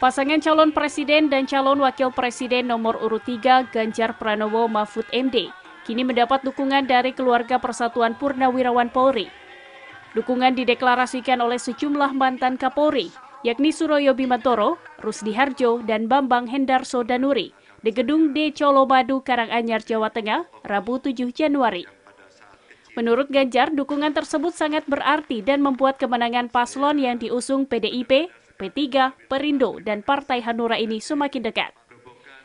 Pasangan calon presiden dan calon wakil presiden nomor urut 3 Ganjar Pranowo Mahfud MD kini mendapat dukungan dari keluarga Persatuan Purnawirawan Polri. Dukungan dideklarasikan oleh sejumlah mantan Kapolri, yakni Suroyo Bimantoro, Rusdi Harjo, dan Bambang Hendarso Danuri di gedung D. Colomadu, Karanganyar, Jawa Tengah, Rabu 7 Januari. Menurut Ganjar, dukungan tersebut sangat berarti dan membuat kemenangan paslon yang diusung PDIP, P3, Perindo, dan Partai Hanura ini semakin dekat.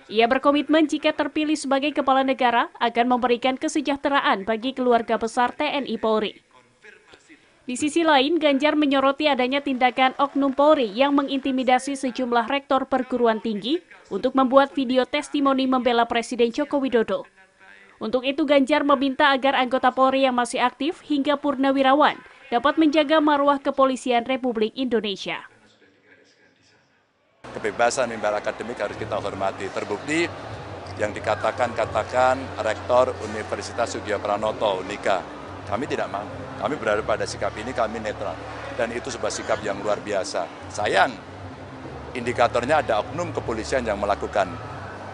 Ia berkomitmen jika terpilih sebagai kepala negara akan memberikan kesejahteraan bagi keluarga besar TNI Polri. Di sisi lain, Ganjar menyoroti adanya tindakan oknum Polri yang mengintimidasi sejumlah rektor perguruan tinggi untuk membuat video testimoni membela Presiden Joko Widodo. Untuk itu Ganjar meminta agar anggota Polri yang masih aktif hingga purnawirawan dapat menjaga marwah kepolisian Republik Indonesia. Kebebasan mimbar akademik harus kita hormati. Terbukti yang dikatakan-katakan Rektor Universitas Sugiyo Pranoto, UNIKA. Kami tidak mau. Kami berada pada sikap ini, kami netral. Dan itu sebuah sikap yang luar biasa. Sayang, indikatornya ada oknum kepolisian yang melakukan.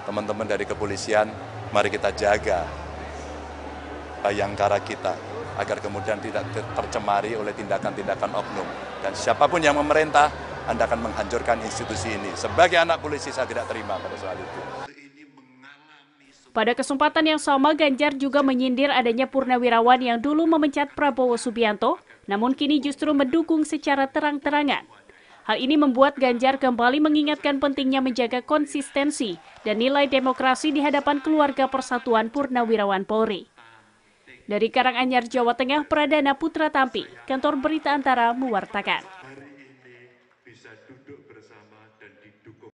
Teman-teman dari kepolisian Mari kita jaga bayangkara kita agar kemudian tidak tercemari oleh tindakan-tindakan oknum. Dan siapapun yang memerintah, Anda akan menghancurkan institusi ini. Sebagai anak polisi, saya tidak terima pada soal itu. Pada kesempatan yang sama, Ganjar juga menyindir adanya purnawirawan yang dulu memecat Prabowo Subianto, namun kini justru mendukung secara terang-terangan. Hal ini membuat Ganjar kembali mengingatkan pentingnya menjaga konsistensi dan nilai demokrasi di hadapan keluarga Persatuan Purnawirawan Polri. Dari Karanganyar, Jawa Tengah, Pradana Putra Tampi, kantor berita antara mewartakan.